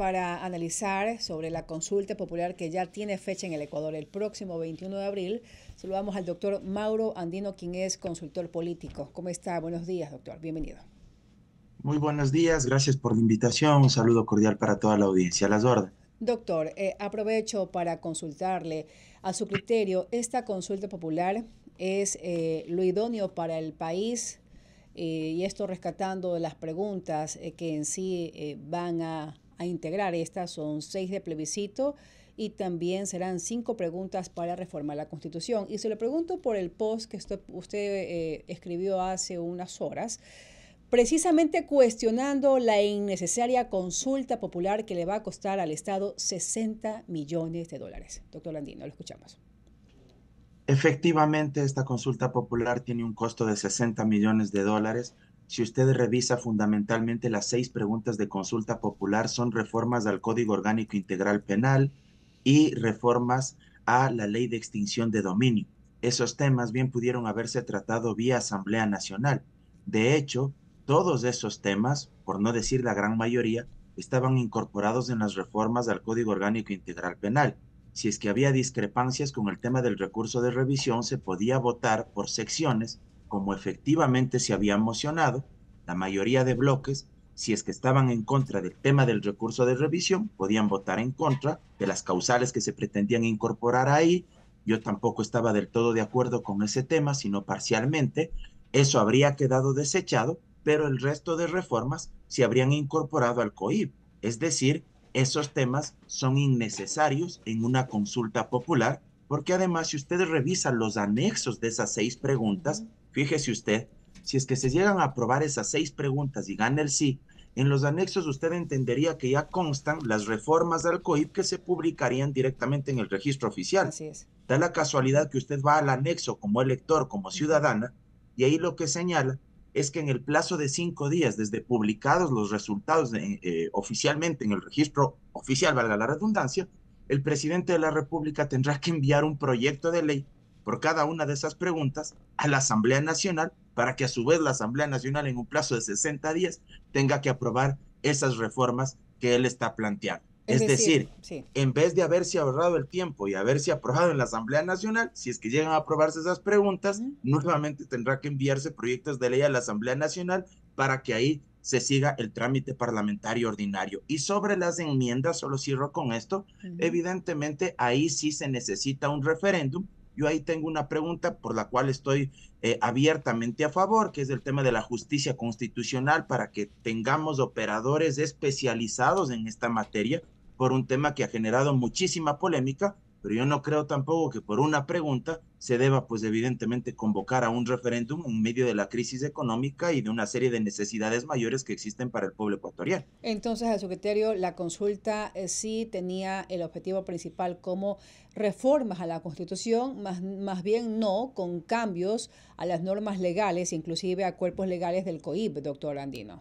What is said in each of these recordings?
para analizar sobre la consulta popular que ya tiene fecha en el Ecuador el próximo 21 de abril. Saludamos al doctor Mauro Andino, quien es consultor político. ¿Cómo está? Buenos días, doctor. Bienvenido. Muy buenos días, gracias por la invitación. Un saludo cordial para toda la audiencia. Las órdenes. Doctor, eh, aprovecho para consultarle a su criterio, ¿esta consulta popular es eh, lo idóneo para el país? Eh, y esto rescatando las preguntas que en sí van a a integrar. Estas son seis de plebiscito y también serán cinco preguntas para reformar la Constitución. Y se lo pregunto por el post que usted, eh, escribió hace unas horas precisamente cuestionando la innecesaria consulta popular que le va a costar al Estado 60 millones de dólares. Doctor Landino, lo escuchamos. Efectivamente, esta consulta popular tiene un costo de 60 millones de dólares, si usted revisa fundamentalmente las seis preguntas de consulta popular, son reformas al Código Orgánico Integral Penal y reformas a la Ley de Extinción de Dominio. Esos temas bien pudieron haberse tratado vía Asamblea Nacional. De hecho, todos esos temas, por no decir la gran mayoría, estaban incorporados en las reformas al Código Orgánico Integral Penal. Si es que había discrepancias con el tema del recurso de revisión, se podía votar por secciones como efectivamente se había mocionado, la mayoría de bloques, si es que estaban en contra del tema del recurso de revisión, podían votar en contra de las causales que se pretendían incorporar ahí. Yo tampoco estaba del todo de acuerdo con ese tema, sino parcialmente. Eso habría quedado desechado, pero el resto de reformas se habrían incorporado al coib Es decir, esos temas son innecesarios en una consulta popular, porque además si ustedes revisan los anexos de esas seis preguntas, Fíjese usted, si es que se llegan a aprobar esas seis preguntas y gana el sí, en los anexos usted entendería que ya constan las reformas del COIP que se publicarían directamente en el registro oficial. Así es. Da la casualidad que usted va al anexo como elector, como ciudadana, y ahí lo que señala es que en el plazo de cinco días desde publicados los resultados eh, eh, oficialmente en el registro oficial, valga la redundancia, el presidente de la República tendrá que enviar un proyecto de ley por cada una de esas preguntas a la Asamblea Nacional para que a su vez la Asamblea Nacional en un plazo de 60 días tenga que aprobar esas reformas que él está planteando. Es, decir, en vez de haberse ahorrado el tiempo y haberse aprobado en la Asamblea Nacional, si es que llegan a aprobarse esas preguntas, nuevamente tendrá que enviarse proyectos de ley a la Asamblea Nacional para que ahí se siga el trámite parlamentario ordinario. Y sobre las enmiendas, solo cierro con esto, evidentemente ahí sí se necesita un referéndum yo ahí tengo una pregunta por la cual estoy eh, abiertamente a favor, que es el tema de la justicia constitucional para que tengamos operadores especializados en esta materia por un tema que ha generado muchísima polémica pero yo no creo tampoco que por una pregunta se deba, pues evidentemente, convocar a un referéndum en medio de la crisis económica y de una serie de necesidades mayores que existen para el pueblo ecuatoriano. Entonces, a su criterio, la consulta eh, sí tenía el objetivo principal como reformas a la Constitución, más, más bien no con cambios a las normas legales, inclusive a cuerpos legales del COIP, doctor Andino.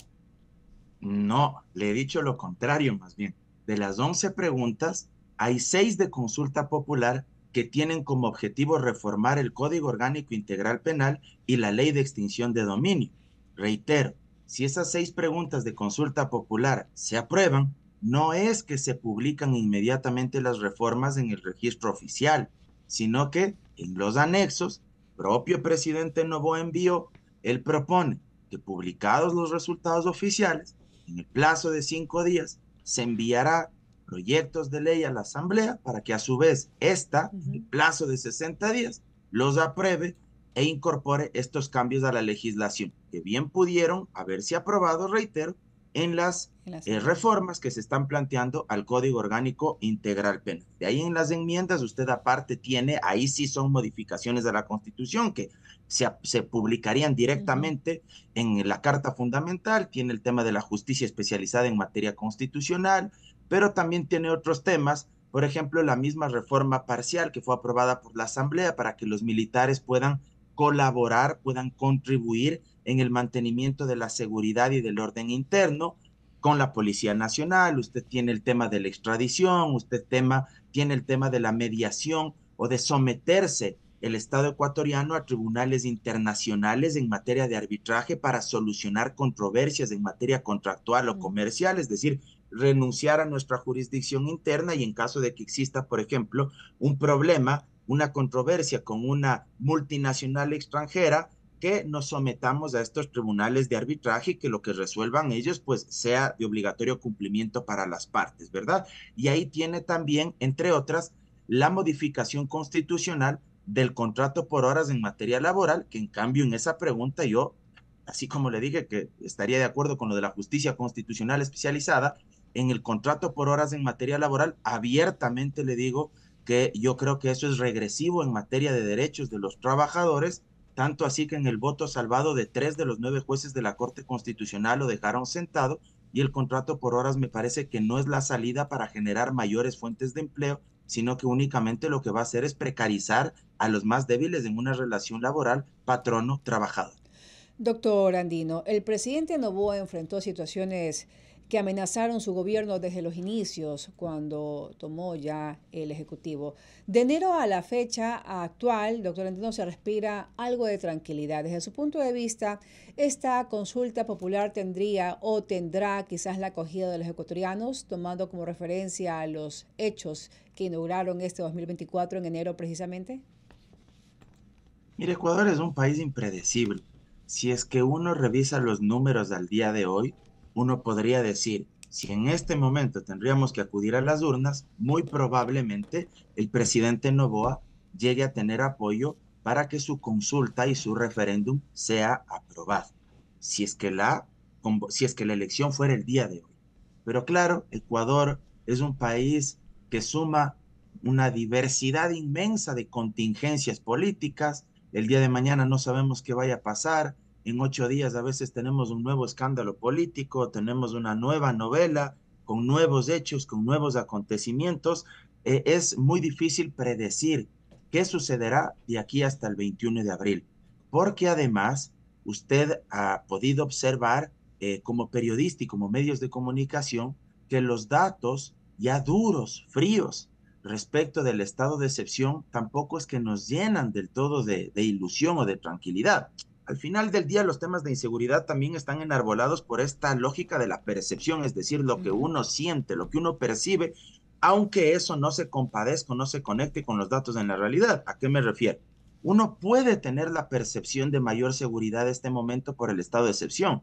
No, le he dicho lo contrario, más bien. De las 11 preguntas, hay seis de consulta popular que tienen como objetivo reformar el Código Orgánico Integral Penal y la Ley de Extinción de Dominio. Reitero, si esas seis preguntas de consulta popular se aprueban, no es que se publican inmediatamente las reformas en el registro oficial, sino que en los anexos, propio presidente Novo envió, él propone que publicados los resultados oficiales, en el plazo de cinco días, se enviará proyectos de ley a la Asamblea para que a su vez esta, en plazo de 60 días, los apruebe e incorpore estos cambios a la legislación, que bien pudieron haberse aprobado, reitero, en las, eh, reformas que se están planteando al Código Orgánico Integral Penal. De ahí en las enmiendas usted aparte tiene, ahí sí son modificaciones de la Constitución que se, se publicarían directamente en la Carta Fundamental, tiene el tema de la justicia especializada en materia constitucional, pero también tiene otros temas, por ejemplo, la misma reforma parcial que fue aprobada por la Asamblea para que los militares puedan colaborar, puedan contribuir en el mantenimiento de la seguridad y del orden interno con la Policía Nacional, usted tiene el tema de la extradición, usted tema, tiene el tema de la mediación o de someterse el Estado ecuatoriano a tribunales internacionales en materia de arbitraje para solucionar controversias en materia contractual o mm. comercial, es decir, renunciar a nuestra jurisdicción interna y en caso de que exista, por ejemplo, un problema, una controversia con una multinacional extranjera, que nos sometamos a estos tribunales de arbitraje y que lo que resuelvan ellos pues sea de obligatorio cumplimiento para las partes, ¿verdad? Y ahí tiene también, entre otras, la modificación constitucional del contrato por horas en materia laboral, que en cambio en esa pregunta yo, así como le dije que estaría de acuerdo con lo de la justicia constitucional especializada, en el contrato por horas en materia laboral, abiertamente le digo que yo creo que eso es regresivo en materia de derechos de los trabajadores, tanto así que en el voto salvado de tres de los nueve jueces de la Corte Constitucional lo dejaron sentado y el contrato por horas me parece que no es la salida para generar mayores fuentes de empleo, sino que únicamente lo que va a hacer es precarizar a los más débiles en una relación laboral patrono-trabajador. Doctor Andino, el presidente Novoa enfrentó situaciones que amenazaron su gobierno desde los inicios, cuando tomó ya el Ejecutivo. De enero a la fecha actual, doctor no se respira algo de tranquilidad. Desde su punto de vista, esta consulta popular tendría o tendrá quizás la acogida de los ecuatorianos, tomando como referencia a los hechos que inauguraron este 2024 en enero precisamente. Mire, Ecuador es un país impredecible. Si es que uno revisa los números al día de hoy, uno podría decir, si en este momento tendríamos que acudir a las urnas, muy probablemente el presidente Novoa llegue a tener apoyo para que su consulta y su referéndum sea aprobado, si es que la, si es que la elección fuera el día de hoy. Pero claro, Ecuador es un país que suma una diversidad inmensa de contingencias políticas. El día de mañana no sabemos qué vaya a pasar, en ocho días a veces tenemos un nuevo escándalo político, tenemos una nueva novela con nuevos hechos, con nuevos acontecimientos. Eh, es muy difícil predecir qué sucederá de aquí hasta el 21 de abril, porque además usted ha podido observar eh, como periodista y como medios de comunicación que los datos ya duros, fríos, respecto del estado de excepción tampoco es que nos llenan del todo de ilusión o de tranquilidad. Al final del día, los temas de inseguridad también están enarbolados por esta lógica de la percepción, es decir, lo que uno siente, lo que uno percibe, aunque eso no se compadezca, no se conecte con los datos en la realidad. ¿A qué me refiero? Uno puede tener la percepción de mayor seguridad en este momento por el estado de excepción,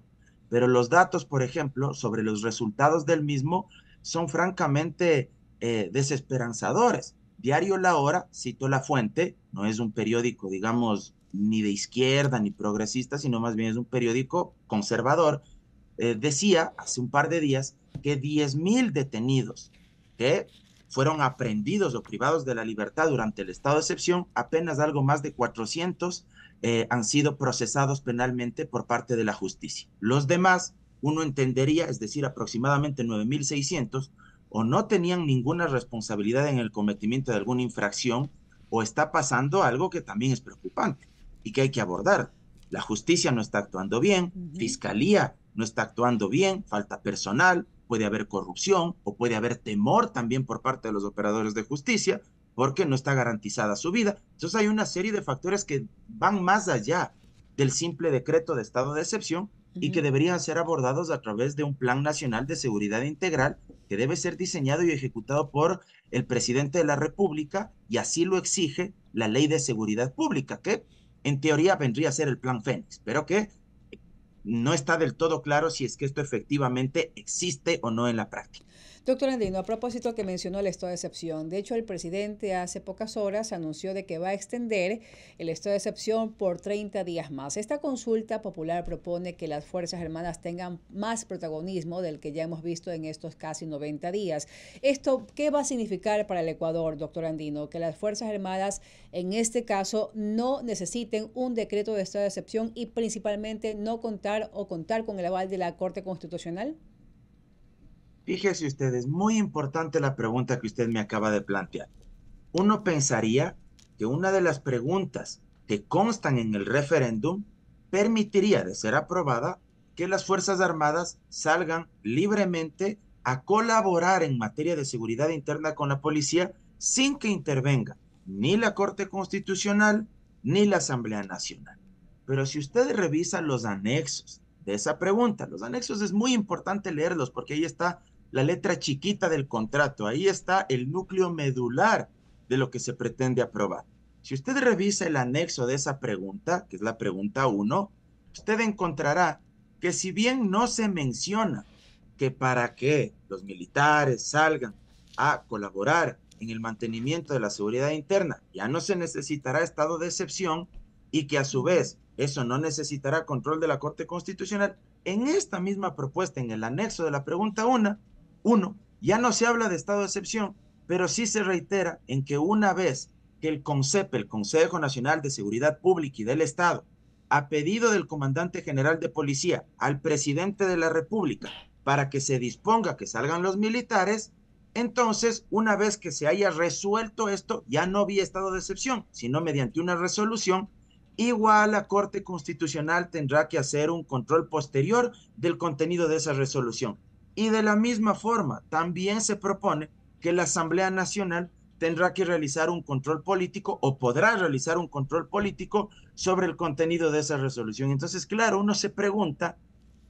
pero los datos, por ejemplo, sobre los resultados del mismo son francamente eh, desesperanzadores. Diario La Hora, cito la fuente, no es un periódico, digamos, ni de izquierda ni progresista, sino más bien es un periódico conservador, eh, decía hace un par de días que 10.000 detenidos que fueron aprendidos o privados de la libertad durante el estado de excepción, apenas algo más de 400 eh, han sido procesados penalmente por parte de la justicia. Los demás, uno entendería, es decir, aproximadamente 9.600, o no tenían ninguna responsabilidad en el cometimiento de alguna infracción, o está pasando algo que también es preocupante, y que hay que abordar. La justicia no está actuando bien, fiscalía no está actuando bien, falta personal, puede haber corrupción o puede haber temor también por parte de los operadores de justicia porque no está garantizada su vida. Entonces hay una serie de factores que van más allá del simple decreto de estado de excepción y que deberían ser abordados a través de un plan nacional de seguridad integral que debe ser diseñado y ejecutado por el presidente de la República y así lo exige la ley de seguridad pública, que en teoría vendría a ser el plan Fénix, pero que no está del todo claro si es que esto efectivamente existe o no en la práctica. Doctor Andino, a propósito que mencionó el estado de excepción, de hecho el presidente hace pocas horas anunció de que va a extender el estado de excepción por 30 días más. Esta consulta popular propone que las Fuerzas Armadas tengan más protagonismo del que ya hemos visto en estos casi 90 días. ¿Esto qué va a significar para el Ecuador, doctor Andino? Que las Fuerzas Armadas en este caso no necesiten un decreto de estado de excepción y principalmente no contar o contar con el aval de la Corte Constitucional? Fíjese usted, es muy importante la pregunta que usted me acaba de plantear. Uno pensaría que una de las preguntas que constan en el referéndum permitiría, de ser aprobada, que las Fuerzas Armadas salgan libremente a colaborar en materia de seguridad interna con la policía sin que intervenga ni la Corte Constitucional ni la Asamblea Nacional. Pero si ustedes revisan los anexos de esa pregunta, los anexos es muy importante leerlos porque ahí está la letra chiquita del contrato. Ahí está el núcleo medular de lo que se pretende aprobar. Si usted revisa el anexo de esa pregunta, que es la pregunta 1, usted encontrará que si bien no se menciona que para que los militares salgan a colaborar en el mantenimiento de la seguridad interna, ya no se necesitará estado de excepción y que a su vez eso no necesitará control de la Corte Constitucional, en esta misma propuesta, en el anexo de la pregunta 1, uno, ya no se habla de estado de excepción, pero sí se reitera en que una vez que el CONCEP, el Consejo Nacional de Seguridad Pública y del Estado, ha pedido del comandante general de policía al presidente de la República para que se disponga que salgan los militares, entonces, una vez que se haya resuelto esto, ya no había estado de excepción, sino mediante una resolución, igual la Corte Constitucional tendrá que hacer un control posterior del contenido de esa resolución. Y de la misma forma, también se propone que la Asamblea Nacional tendrá que realizar un control político o podrá realizar un control político sobre el contenido de esa resolución. Entonces, claro, uno se pregunta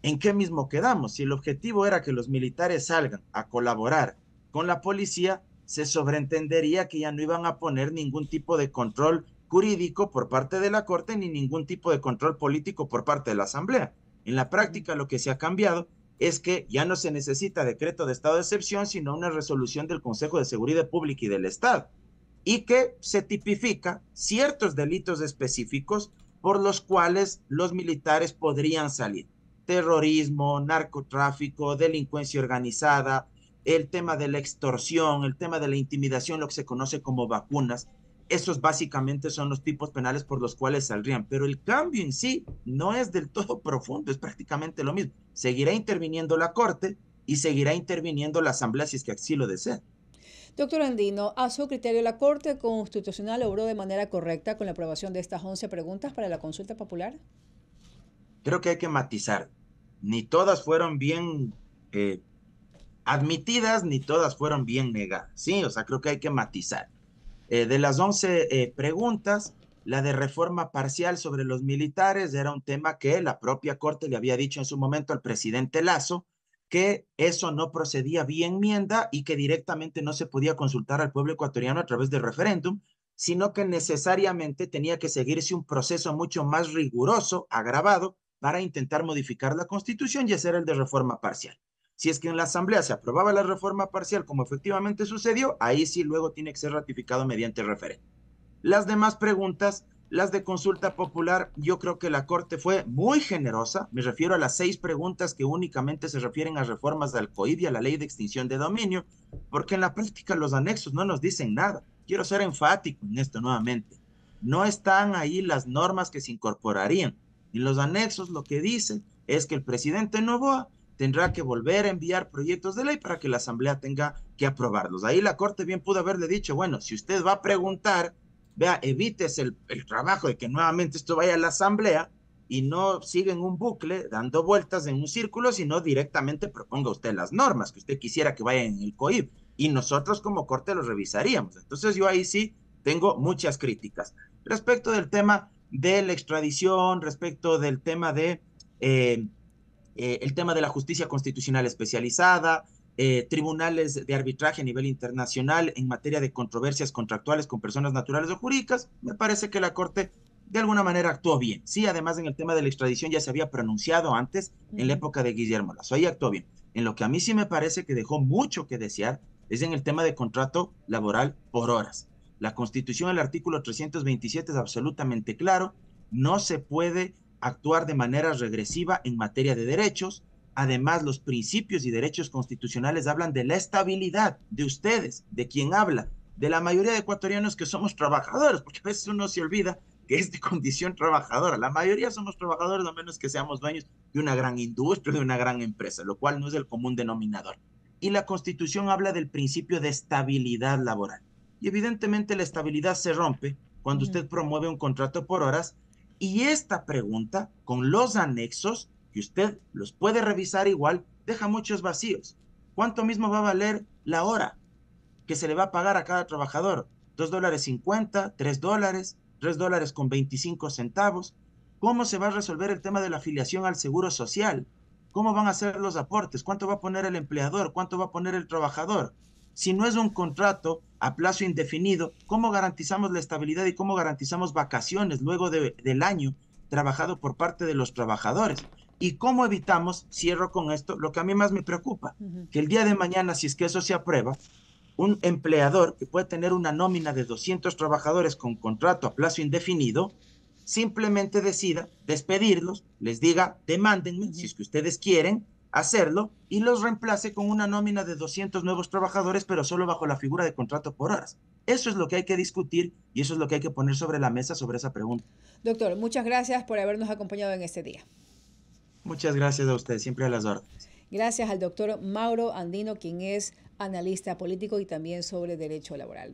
en qué mismo quedamos. Si el objetivo era que los militares salgan a colaborar con la policía, se sobreentendería que ya no iban a poner ningún tipo de control jurídico por parte de la Corte ni ningún tipo de control político por parte de la Asamblea. En la práctica lo que se ha cambiado es que ya no se necesita decreto de estado de excepción, sino una resolución del Consejo de Seguridad Pública y del Estado, y que se tipifica ciertos delitos específicos por los cuales los militares podrían salir. Terrorismo, narcotráfico, delincuencia organizada, el tema de la extorsión, el tema de la intimidación, lo que se conoce como vacunas. Esos básicamente son los tipos penales por los cuales saldrían, pero el cambio en sí no es del todo profundo, es prácticamente lo mismo. Seguirá interviniendo la Corte y seguirá interviniendo la Asamblea si es que así lo desea. Doctor Andino, a su criterio, ¿la Corte Constitucional obró de manera correcta con la aprobación de estas 11 preguntas para la consulta popular? Creo que hay que matizar. Ni todas fueron bien eh, admitidas, ni todas fueron bien negadas. Sí, o sea, creo que hay que matizar. Eh, de las 11 eh, preguntas, la de reforma parcial sobre los militares era un tema que la propia Corte le había dicho en su momento al presidente Lazo, que eso no procedía vía enmienda y que directamente no se podía consultar al pueblo ecuatoriano a través del referéndum, sino que necesariamente tenía que seguirse un proceso mucho más riguroso, agravado, para intentar modificar la constitución y hacer el de reforma parcial. Si es que en la Asamblea se aprobaba la reforma parcial como efectivamente sucedió, ahí sí luego tiene que ser ratificado mediante referéndum. Las demás preguntas, las de consulta popular, yo creo que la Corte fue muy generosa. Me refiero a las seis preguntas que únicamente se refieren a reformas del COID y a la ley de extinción de dominio, porque en la práctica los anexos no nos dicen nada. Quiero ser enfático en esto nuevamente. No están ahí las normas que se incorporarían. En los anexos lo que dicen es que el presidente Novoa tendrá que volver a enviar proyectos de ley para que la Asamblea tenga que aprobarlos. Ahí la Corte bien pudo haberle dicho, bueno, si usted va a preguntar, vea, evites el, trabajo de que nuevamente esto vaya a la Asamblea y no siga en un bucle dando vueltas en un círculo, sino directamente proponga usted las normas que usted quisiera que vayan en el COIB y nosotros como Corte lo revisaríamos. Entonces yo ahí sí tengo muchas críticas. Respecto del tema de la extradición, respecto del tema de... Eh, eh, el tema de la justicia constitucional especializada, eh, tribunales de arbitraje a nivel internacional en materia de controversias contractuales con personas naturales o jurídicas, me parece que la Corte de alguna manera actuó bien. Sí, además en el tema de la extradición ya se había pronunciado antes en la época de Guillermo Lazo, ahí actuó bien. En lo que a mí sí me parece que dejó mucho que desear es en el tema de contrato laboral por horas. La Constitución, el artículo 327 es absolutamente claro, no se puede actuar de manera regresiva en materia de derechos. Además, los principios y derechos constitucionales hablan de la estabilidad de ustedes, de quien habla, de la mayoría de ecuatorianos que somos trabajadores, porque a veces uno se olvida que es de condición trabajadora. La mayoría somos trabajadores, a menos que seamos dueños de una gran industria, de una gran empresa, lo cual no es el común denominador. Y la Constitución habla del principio de estabilidad laboral. Y evidentemente la estabilidad se rompe cuando usted promueve un contrato por horas y esta pregunta, con los anexos, que usted los puede revisar igual, deja muchos vacíos. ¿Cuánto mismo va a valer la hora que se le va a pagar a cada trabajador? Dos dólares cincuenta, tres dólares? tres dólares con 25 centavos? ¿Cómo se va a resolver el tema de la afiliación al seguro social? ¿Cómo van a ser los aportes? ¿Cuánto va a poner el empleador? ¿Cuánto va a poner el trabajador? si no es un contrato a plazo indefinido, ¿cómo garantizamos la estabilidad y cómo garantizamos vacaciones luego del año trabajado por parte de los trabajadores? ¿Y cómo evitamos, cierro con esto, lo que a mí más me preocupa, que el día de mañana, si es que eso se aprueba, un empleador que puede tener una nómina de 200 trabajadores con contrato a plazo indefinido, simplemente decida despedirlos, les diga, demándenme, si es que ustedes quieren, hacerlo y los reemplace con una nómina de 200 nuevos trabajadores, pero solo bajo la figura de contrato por horas. Eso es lo que hay que discutir y eso es lo que hay que poner sobre la mesa sobre esa pregunta. Doctor, muchas gracias por habernos acompañado en este día. Muchas gracias a usted, siempre a las órdenes. Gracias al doctor Mauro Andino, quien es analista político y también sobre derecho laboral.